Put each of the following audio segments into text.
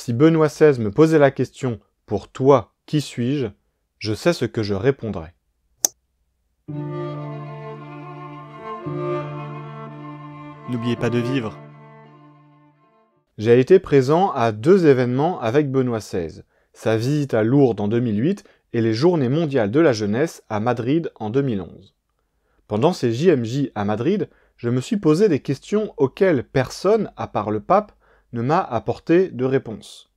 Si Benoît XVI me posait la question Pour toi, qui suis-je je sais ce que je répondrais. N'oubliez pas de vivre. J'ai été présent à deux événements avec Benoît XVI, sa visite à Lourdes en 2008 et les Journées mondiales de la jeunesse à Madrid en 2011. Pendant ces JMJ à Madrid, je me suis posé des questions auxquelles personne, à part le pape, ne m'a apporté de réponse.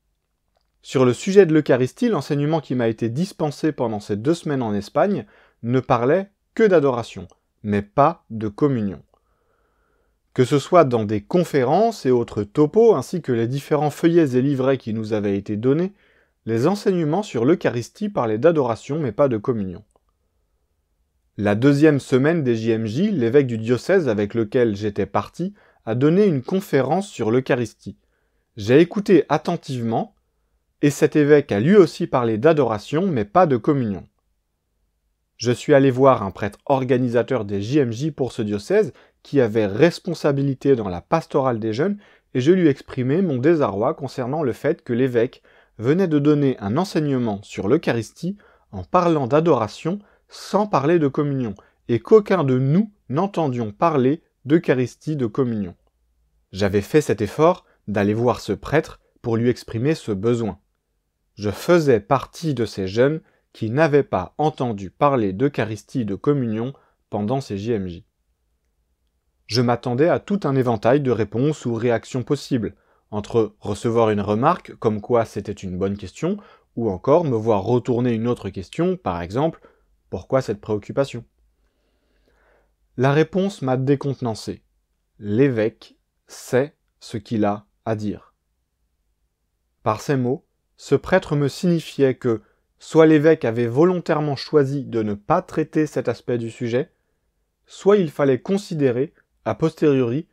Sur le sujet de l'Eucharistie, l'enseignement qui m'a été dispensé pendant ces deux semaines en Espagne ne parlait que d'adoration, mais pas de communion. Que ce soit dans des conférences et autres topos, ainsi que les différents feuillets et livrets qui nous avaient été donnés, les enseignements sur l'Eucharistie parlaient d'adoration mais pas de communion. La deuxième semaine des JMJ, l'évêque du diocèse avec lequel j'étais parti a donné une conférence sur l'Eucharistie, j'ai écouté attentivement, et cet évêque a lui aussi parlé d'adoration, mais pas de communion. Je suis allé voir un prêtre organisateur des JMJ pour ce diocèse, qui avait responsabilité dans la pastorale des jeunes, et je lui exprimais mon désarroi concernant le fait que l'évêque venait de donner un enseignement sur l'Eucharistie en parlant d'adoration sans parler de communion, et qu'aucun de nous n'entendions parler d'Eucharistie de communion. J'avais fait cet effort, d'aller voir ce prêtre pour lui exprimer ce besoin. Je faisais partie de ces jeunes qui n'avaient pas entendu parler d'Eucharistie de communion pendant ces JMJ. Je m'attendais à tout un éventail de réponses ou réactions possibles, entre recevoir une remarque comme quoi c'était une bonne question, ou encore me voir retourner une autre question, par exemple Pourquoi cette préoccupation La réponse m'a décontenancé. L'évêque sait ce qu'il a à dire. Par ces mots, ce prêtre me signifiait que, soit l'évêque avait volontairement choisi de ne pas traiter cet aspect du sujet, soit il fallait considérer, a posteriori,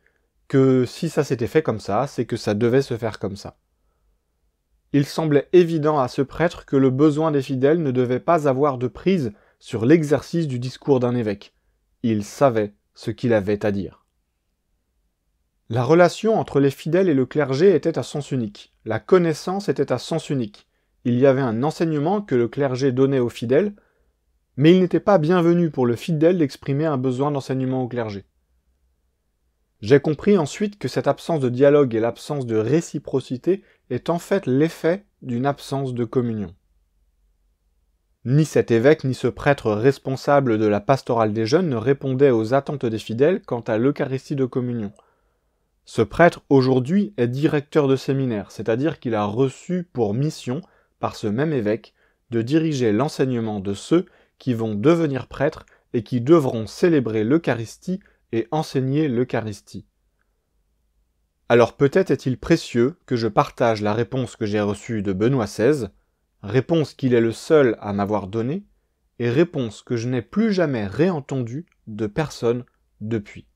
que si ça s'était fait comme ça, c'est que ça devait se faire comme ça. Il semblait évident à ce prêtre que le besoin des fidèles ne devait pas avoir de prise sur l'exercice du discours d'un évêque. Il savait ce qu'il avait à dire. La relation entre les fidèles et le clergé était à sens unique. La connaissance était à sens unique. Il y avait un enseignement que le clergé donnait aux fidèles, mais il n'était pas bienvenu pour le fidèle d'exprimer un besoin d'enseignement au clergé. J'ai compris ensuite que cette absence de dialogue et l'absence de réciprocité est en fait l'effet d'une absence de communion. Ni cet évêque ni ce prêtre responsable de la pastorale des jeunes ne répondaient aux attentes des fidèles quant à l'Eucharistie de communion – ce prêtre aujourd'hui est directeur de séminaire, c'est-à-dire qu'il a reçu pour mission, par ce même évêque, de diriger l'enseignement de ceux qui vont devenir prêtres et qui devront célébrer l'Eucharistie et enseigner l'Eucharistie. Alors peut-être est-il précieux que je partage la réponse que j'ai reçue de Benoît XVI, réponse qu'il est le seul à m'avoir donnée, et réponse que je n'ai plus jamais réentendue de personne depuis.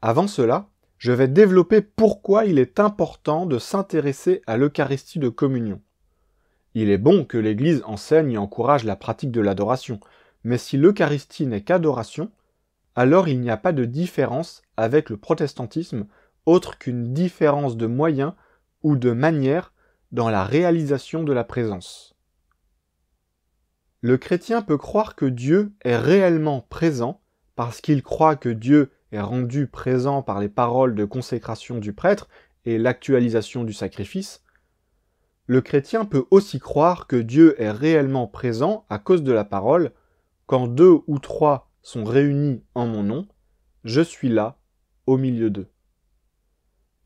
Avant cela, je vais développer pourquoi il est important de s'intéresser à l'Eucharistie de communion. Il est bon que l'Église enseigne et encourage la pratique de l'adoration, mais si l'Eucharistie n'est qu'adoration, alors il n'y a pas de différence avec le protestantisme autre qu'une différence de moyens ou de manière dans la réalisation de la présence. Le chrétien peut croire que Dieu est réellement présent parce qu'il croit que Dieu est rendu présent par les paroles de consécration du prêtre et l'actualisation du sacrifice. Le chrétien peut aussi croire que Dieu est réellement présent à cause de la parole quand deux ou trois sont réunis en mon nom, je suis là au milieu d'eux.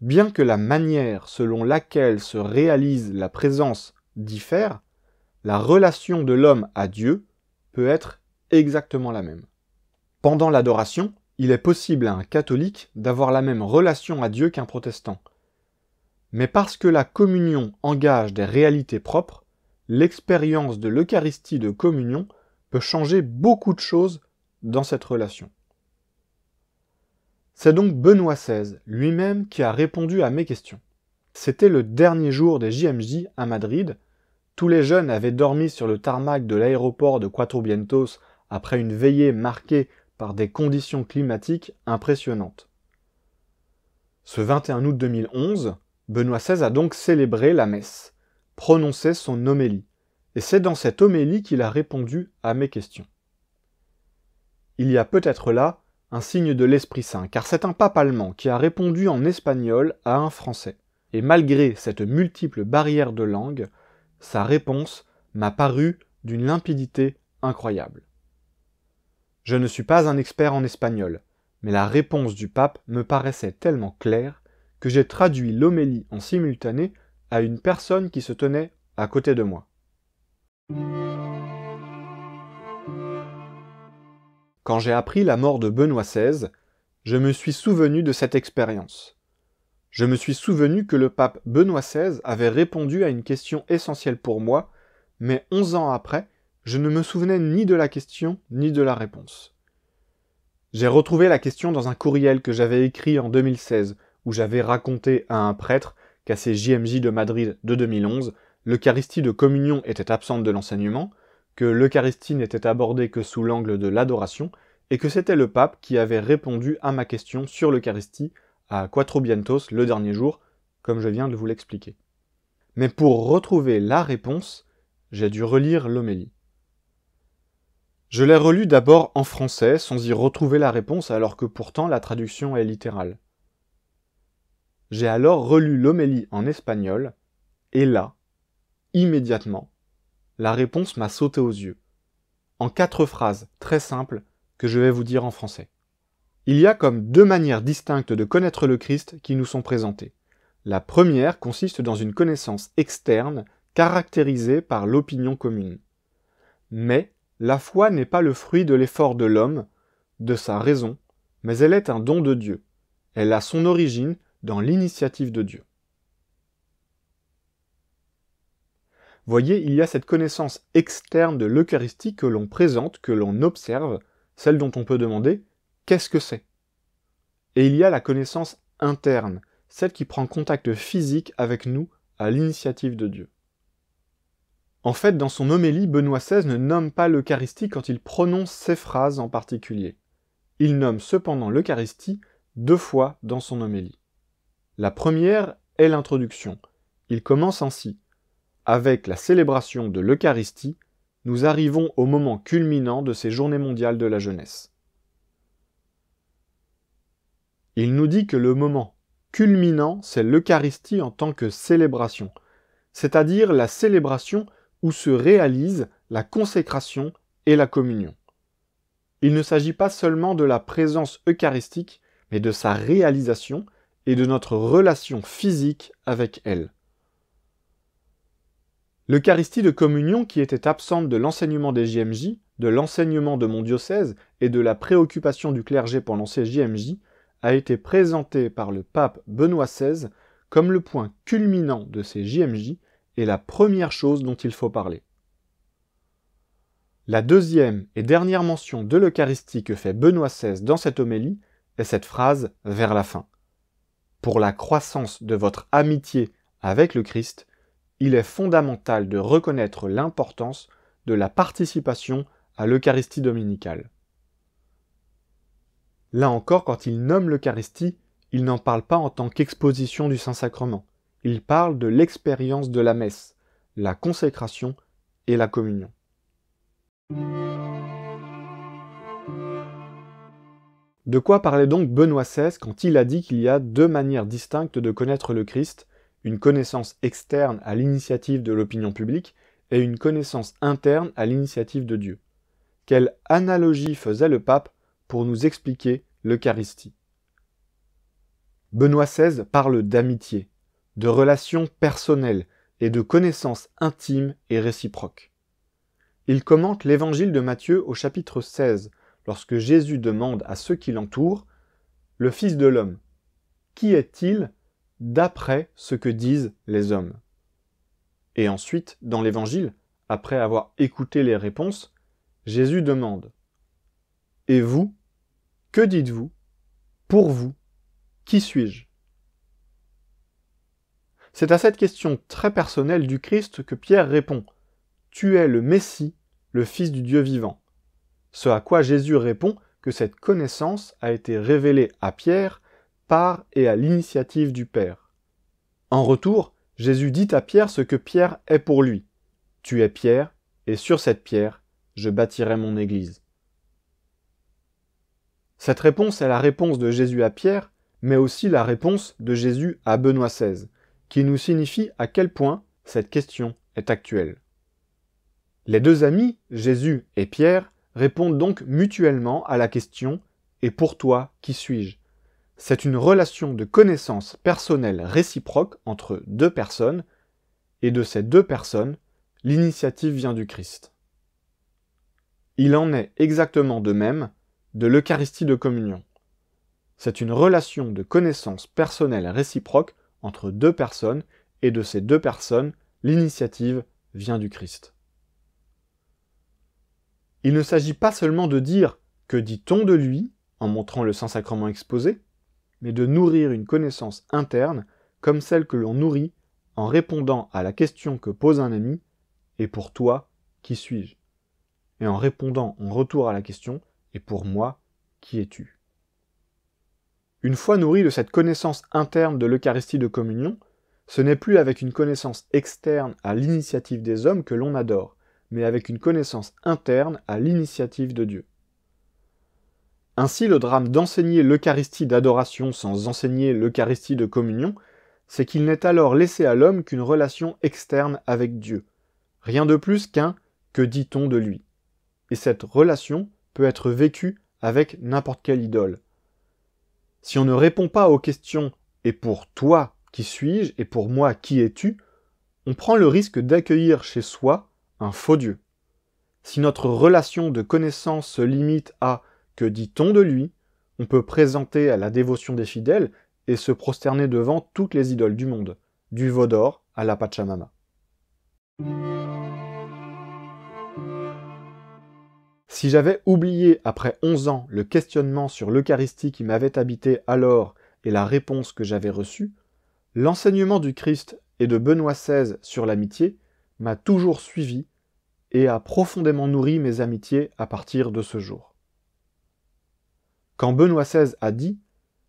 Bien que la manière selon laquelle se réalise la présence diffère, la relation de l'homme à Dieu peut être exactement la même. Pendant l'adoration, il est possible à un catholique d'avoir la même relation à Dieu qu'un protestant. Mais parce que la communion engage des réalités propres, l'expérience de l'Eucharistie de communion peut changer beaucoup de choses dans cette relation. C'est donc Benoît XVI lui-même qui a répondu à mes questions. C'était le dernier jour des JMJ à Madrid, tous les jeunes avaient dormi sur le tarmac de l'aéroport de Quattrobientos après une veillée marquée par des conditions climatiques impressionnantes. Ce 21 août 2011, Benoît XVI a donc célébré la messe, prononcé son homélie, et c'est dans cette homélie qu'il a répondu à mes questions. Il y a peut-être là un signe de l'Esprit Saint, car c'est un pape allemand qui a répondu en espagnol à un français. Et malgré cette multiple barrière de langue, sa réponse m'a paru d'une limpidité incroyable. Je ne suis pas un expert en espagnol, mais la réponse du pape me paraissait tellement claire que j'ai traduit l'homélie en simultané à une personne qui se tenait à côté de moi. Quand j'ai appris la mort de Benoît XVI, je me suis souvenu de cette expérience je me suis souvenu que le pape Benoît XVI avait répondu à une question essentielle pour moi, mais onze ans après, je ne me souvenais ni de la question ni de la réponse. J'ai retrouvé la question dans un courriel que j'avais écrit en 2016, où j'avais raconté à un prêtre qu'à ses JMJ de Madrid de 2011, l'Eucharistie de communion était absente de l'enseignement, que l'Eucharistie n'était abordée que sous l'angle de l'adoration, et que c'était le pape qui avait répondu à ma question sur l'Eucharistie à Quattrobientos le dernier jour, comme je viens de vous l'expliquer. Mais pour retrouver la réponse, j'ai dû relire l'homélie. Je l'ai relu d'abord en français sans y retrouver la réponse alors que pourtant la traduction est littérale. J'ai alors relu l'homélie en espagnol et là, immédiatement, la réponse m'a sauté aux yeux. En quatre phrases très simples que je vais vous dire en français. Il y a comme deux manières distinctes de connaître le Christ qui nous sont présentées. La première consiste dans une connaissance externe caractérisée par l'opinion commune. Mais la foi n'est pas le fruit de l'effort de l'homme, de sa raison, mais elle est un don de Dieu. Elle a son origine dans l'initiative de Dieu. Voyez, il y a cette connaissance externe de l'Eucharistie que l'on présente, que l'on observe, celle dont on peut demander qu'est-ce que c'est Et il y a la connaissance interne, celle qui prend contact physique avec nous à l'initiative de Dieu. En fait, dans son homélie, Benoît XVI ne nomme pas l'Eucharistie quand il prononce ces phrases en particulier. Il nomme cependant l'Eucharistie deux fois dans son homélie. La première est l'introduction. Il commence ainsi. Avec la célébration de l'Eucharistie, nous arrivons au moment culminant de ces journées mondiales de la jeunesse. Il nous dit que le moment culminant, c'est l'Eucharistie en tant que célébration, c'est-à-dire la célébration où se réalisent la consécration et la communion. Il ne s'agit pas seulement de la présence eucharistique, mais de sa réalisation et de notre relation physique avec elle. L'Eucharistie de communion qui était absente de l'enseignement des JMJ, de l'enseignement de mon diocèse et de la préoccupation du clergé pendant ces JMJ a été présenté par le pape Benoît XVI comme le point culminant de ces JMJ et la première chose dont il faut parler. La deuxième et dernière mention de l'Eucharistie que fait Benoît XVI dans cette homélie est cette phrase vers la fin. Pour la croissance de votre amitié avec le Christ, il est fondamental de reconnaître l'importance de la participation à l'Eucharistie dominicale. Là encore, quand il nomme l'Eucharistie, il n'en parle pas en tant qu'exposition du Saint-Sacrement. Il parle de l'expérience de la messe, la consécration et la communion. De quoi parlait donc Benoît XVI quand il a dit qu'il y a deux manières distinctes de connaître le Christ, une connaissance externe à l'initiative de l'opinion publique et une connaissance interne à l'initiative de Dieu Quelle analogie faisait le pape nous expliquer l'Eucharistie. Benoît XVI parle d'amitié, de relations personnelles et de connaissances intimes et réciproques. Il commente l'évangile de Matthieu au chapitre 16, lorsque Jésus demande à ceux qui l'entourent Le Fils de l'homme, qui est-il d'après ce que disent les hommes Et ensuite, dans l'évangile, après avoir écouté les réponses, Jésus demande Et vous, que dites-vous Pour vous, qui suis-je C'est à cette question très personnelle du Christ que Pierre répond Tu es le Messie, le Fils du Dieu vivant. Ce à quoi Jésus répond que cette connaissance a été révélée à Pierre par et à l'initiative du Père. En retour, Jésus dit à Pierre ce que Pierre est pour lui. Tu es Pierre, et sur cette pierre, je bâtirai mon Église. Cette réponse est la réponse de Jésus à Pierre, mais aussi la réponse de Jésus à Benoît XVI, qui nous signifie à quel point cette question est actuelle. Les deux amis, Jésus et Pierre, répondent donc mutuellement à la question Et pour toi, qui suis-je C'est une relation de connaissance personnelle réciproque entre deux personnes, et de ces deux personnes, l'initiative vient du Christ. Il en est exactement de même de l'Eucharistie de communion. C'est une relation de connaissance personnelle réciproque entre deux personnes, et de ces deux personnes, l'initiative vient du Christ. Il ne s'agit pas seulement de dire que dit-on de lui en montrant le Saint-Sacrement exposé, mais de nourrir une connaissance interne comme celle que l'on nourrit en répondant à la question que pose un ami Et pour toi, qui suis-je et en répondant en retour à la question et pour moi, qui es-tu Une fois nourri de cette connaissance interne de l'Eucharistie de communion, ce n'est plus avec une connaissance externe à l'initiative des hommes que l'on adore, mais avec une connaissance interne à l'initiative de Dieu. Ainsi, le drame d'enseigner l'Eucharistie d'adoration sans enseigner l'Eucharistie de communion, c'est qu'il n'est alors laissé à l'homme qu'une relation externe avec Dieu, rien de plus qu'un que dit-on de lui. Et cette relation, peut être vécu avec n'importe quelle idole. Si on ne répond pas aux questions et pour toi qui suis-je et pour moi qui es-tu, on prend le risque d'accueillir chez soi un faux Dieu. Si notre relation de connaissance se limite à que dit-on de lui, on peut présenter à la dévotion des fidèles et se prosterner devant toutes les idoles du monde, du Vaudor à la Pachamama. Si j'avais oublié après 11 ans le questionnement sur l'Eucharistie qui m'avait habité alors et la réponse que j'avais reçue, l'enseignement du Christ et de Benoît XVI sur l'amitié m'a toujours suivi et a profondément nourri mes amitiés à partir de ce jour. Quand Benoît XVI a dit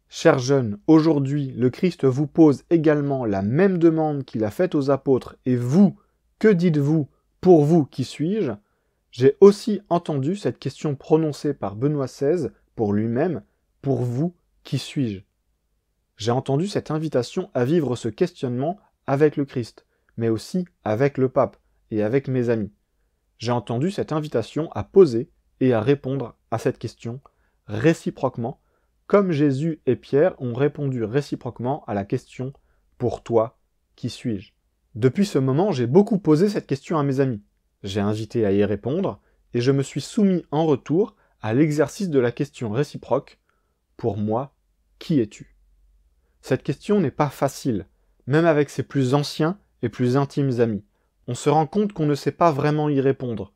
Cher jeunes, aujourd'hui le Christ vous pose également la même demande qu'il a faite aux apôtres, et vous, que dites-vous Pour vous, qui suis-je j'ai aussi entendu cette question prononcée par Benoît XVI pour lui-même, pour vous, qui suis-je J'ai entendu cette invitation à vivre ce questionnement avec le Christ, mais aussi avec le pape et avec mes amis. J'ai entendu cette invitation à poser et à répondre à cette question réciproquement, comme Jésus et Pierre ont répondu réciproquement à la question Pour toi, qui suis-je Depuis ce moment, j'ai beaucoup posé cette question à mes amis. J'ai invité à y répondre et je me suis soumis en retour à l'exercice de la question réciproque Pour moi, qui es-tu Cette question n'est pas facile, même avec ses plus anciens et plus intimes amis. On se rend compte qu'on ne sait pas vraiment y répondre,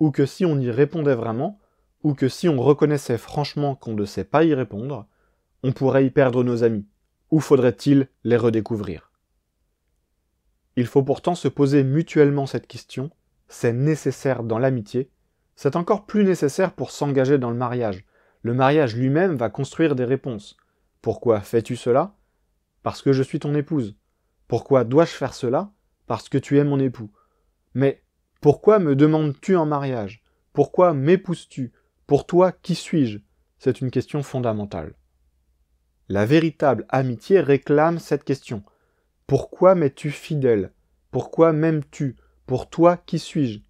ou que si on y répondait vraiment, ou que si on reconnaissait franchement qu'on ne sait pas y répondre, on pourrait y perdre nos amis, ou faudrait-il les redécouvrir Il faut pourtant se poser mutuellement cette question c'est nécessaire dans l'amitié, c'est encore plus nécessaire pour s'engager dans le mariage. Le mariage lui-même va construire des réponses. Pourquoi fais-tu cela Parce que je suis ton épouse. Pourquoi dois-je faire cela Parce que tu es mon époux. Mais pourquoi me demandes-tu en mariage Pourquoi m'épouses-tu Pour toi, qui suis-je C'est une question fondamentale. La véritable amitié réclame cette question. Pourquoi m'es-tu fidèle Pourquoi m'aimes-tu pour toi, qui suis-je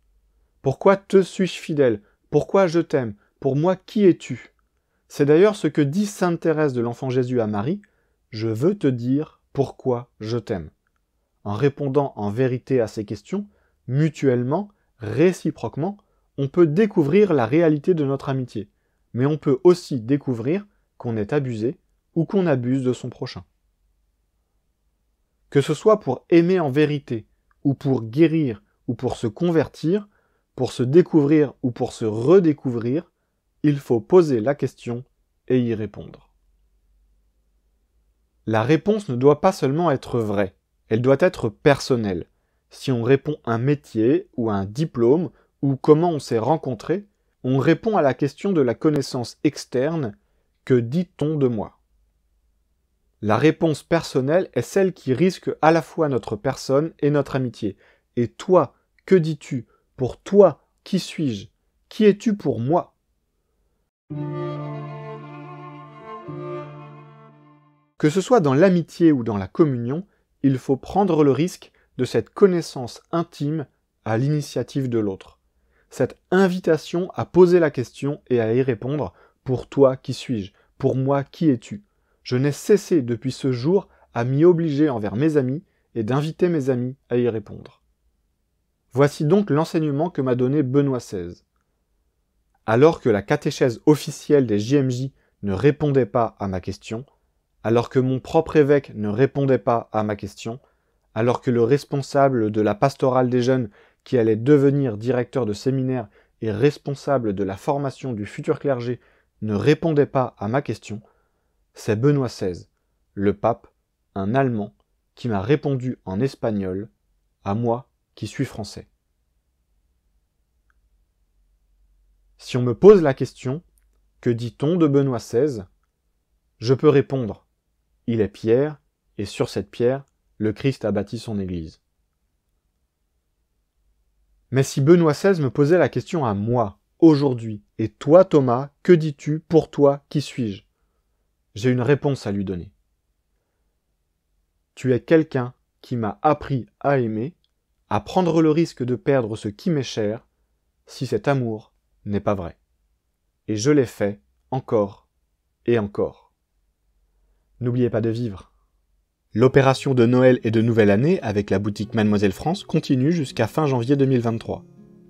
Pourquoi te suis-je fidèle Pourquoi je t'aime Pour moi, qui es-tu C'est d'ailleurs ce que dit Sainte Thérèse de l'Enfant Jésus à Marie, Je veux te dire pourquoi je t'aime. En répondant en vérité à ces questions, mutuellement, réciproquement, on peut découvrir la réalité de notre amitié, mais on peut aussi découvrir qu'on est abusé ou qu'on abuse de son prochain. Que ce soit pour aimer en vérité, ou pour guérir, ou pour se convertir, pour se découvrir ou pour se redécouvrir, il faut poser la question et y répondre. La réponse ne doit pas seulement être vraie, elle doit être personnelle. Si on répond un métier ou un diplôme ou comment on s'est rencontré, on répond à la question de la connaissance externe Que dit-on de moi La réponse personnelle est celle qui risque à la fois notre personne et notre amitié. Et toi, que dis-tu Pour toi, qui suis-je Qui es-tu pour moi Que ce soit dans l'amitié ou dans la communion, il faut prendre le risque de cette connaissance intime à l'initiative de l'autre. Cette invitation à poser la question et à y répondre Pour toi, qui suis-je Pour moi, qui es-tu Je n'ai cessé depuis ce jour à m'y obliger envers mes amis et d'inviter mes amis à y répondre. Voici donc l'enseignement que m'a donné Benoît XVI. Alors que la catéchèse officielle des JMJ ne répondait pas à ma question, alors que mon propre évêque ne répondait pas à ma question, alors que le responsable de la pastorale des jeunes, qui allait devenir directeur de séminaire et responsable de la formation du futur clergé, ne répondait pas à ma question, c'est Benoît XVI, le pape, un Allemand, qui m'a répondu en espagnol, à moi qui suis français. Si on me pose la question, que dit-on de Benoît XVI Je peux répondre, il est pierre, et sur cette pierre, le Christ a bâti son Église. Mais si Benoît XVI me posait la question à moi, aujourd'hui, et toi Thomas, que dis-tu pour toi, qui suis-je J'ai une réponse à lui donner. Tu es quelqu'un qui m'a appris à aimer à prendre le risque de perdre ce qui m'est cher, si cet amour n'est pas vrai. Et je l'ai fait encore et encore. N'oubliez pas de vivre. L'opération de Noël et de Nouvelle Année avec la boutique Mademoiselle France continue jusqu'à fin janvier 2023.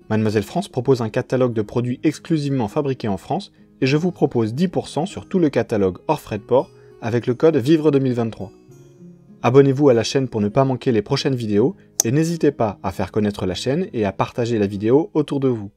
Mademoiselle France propose un catalogue de produits exclusivement fabriqués en France et je vous propose 10% sur tout le catalogue hors frais de port avec le code VIVRE2023. Abonnez-vous à la chaîne pour ne pas manquer les prochaines vidéos et n'hésitez pas à faire connaître la chaîne et à partager la vidéo autour de vous.